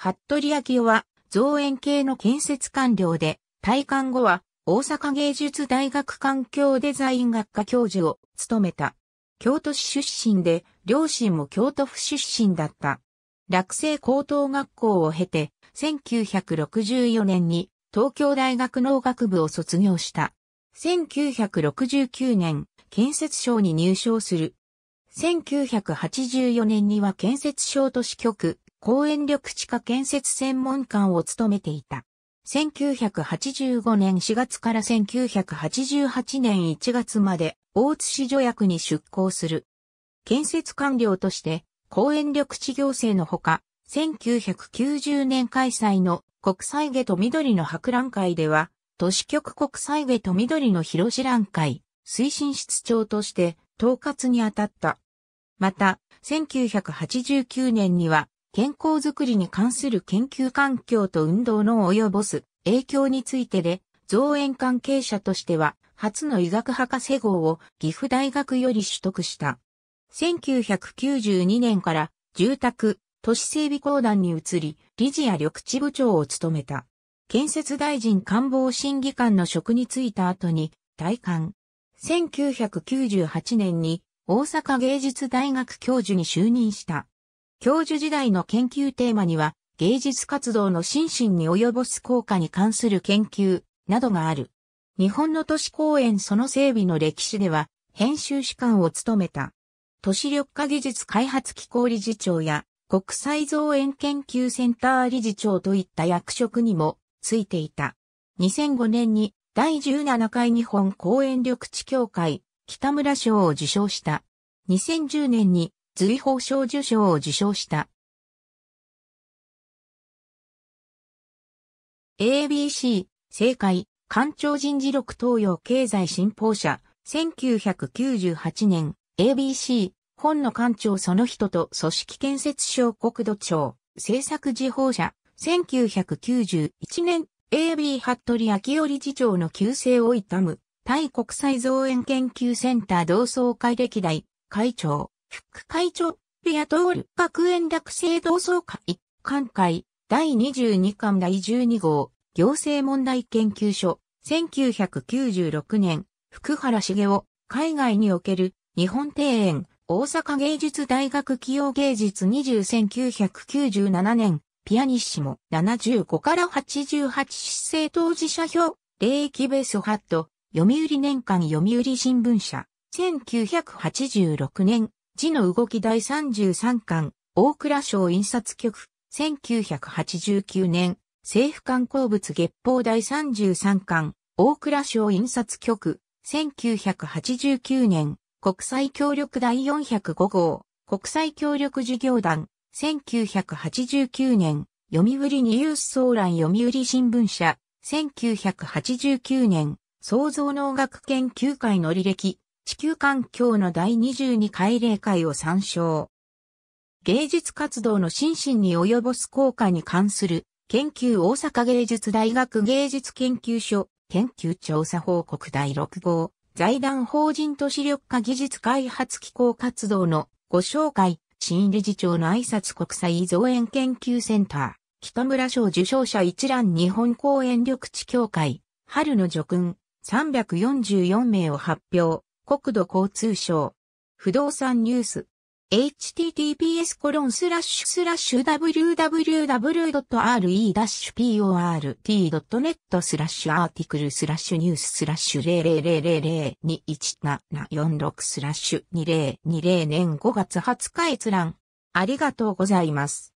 服部昭夫は造園系の建設官僚で、退官後は大阪芸術大学環境デザイン学科教授を務めた。京都市出身で、両親も京都府出身だった。落成高等学校を経て、1964年に東京大学農学部を卒業した。1969年、建設省に入省する。1984年には建設省都市局、公園緑地化建設専門官を務めていた。1985年4月から1988年1月まで大津市助役に出向する。建設官僚として公園緑地行政のほか、1990年開催の国際下と緑の博覧会では、都市局国際下と緑の広志覧会、推進室長として統括に当たった。また、1989年には健康づくりに関する研究環境と運動の及ぼす影響についてで、造園関係者としては、初の医学博士号を岐阜大学より取得した。1992年から住宅、都市整備公団に移り、理事や緑地部長を務めた。建設大臣官房審議官の職に就いた後に、退官。1998年に大阪芸術大学教授に就任した。教授時代の研究テーマには、芸術活動の心身に及ぼす効果に関する研究などがある。日本の都市公園その整備の歴史では、編集士官を務めた。都市緑化技術開発機構理事長や、国際造園研究センター理事長といった役職にもついていた。2005年に第17回日本公園緑地協会北村賞を受賞した。2010年に随法賞受賞を受賞した。ABC、正解、官庁人事録東洋経済新報社、1998年、ABC、本の官庁その人と組織建設省国土庁、政策事報社、1991年、AB 服部昭理次長の旧姓を悼む、対国際造園研究センター同窓会歴代、会長、副会長、ペアール学園学生同窓会、館会、第22巻第12号、行政問題研究所、1996年、福原茂雄、海外における日本庭園、大阪芸術大学企業芸術201997年、ピアニッシモ75から88失政当事者表、霊域ベースハット、読売年間読売新聞社、1986年、字の動き第33巻、大倉省印刷局、1989年、政府刊行物月報第33巻、大倉省印刷局、1989年、国際協力第405号、国際協力事業団、1989年、読売ニュース総覧読売新聞社、1989年、創造農学研究会の履歴、地球環境の第22回例会を参照。芸術活動の心身に及ぼす効果に関する研究大阪芸術大学芸術研究所研究調査報告第6号財団法人都市緑化技術開発機構活動のご紹介新理事長の挨拶国際造園研究センター北村賞受賞者一覧日本公園緑地協会春の叙勲344名を発表国土交通省、不動産ニュース、https コロンスラッシュスラッシュ www.re-port.net スラッシュアーティクルスラッシュニューススラッシュ000021746スラッシュ2020年5月20日閲覧。ありがとうございます。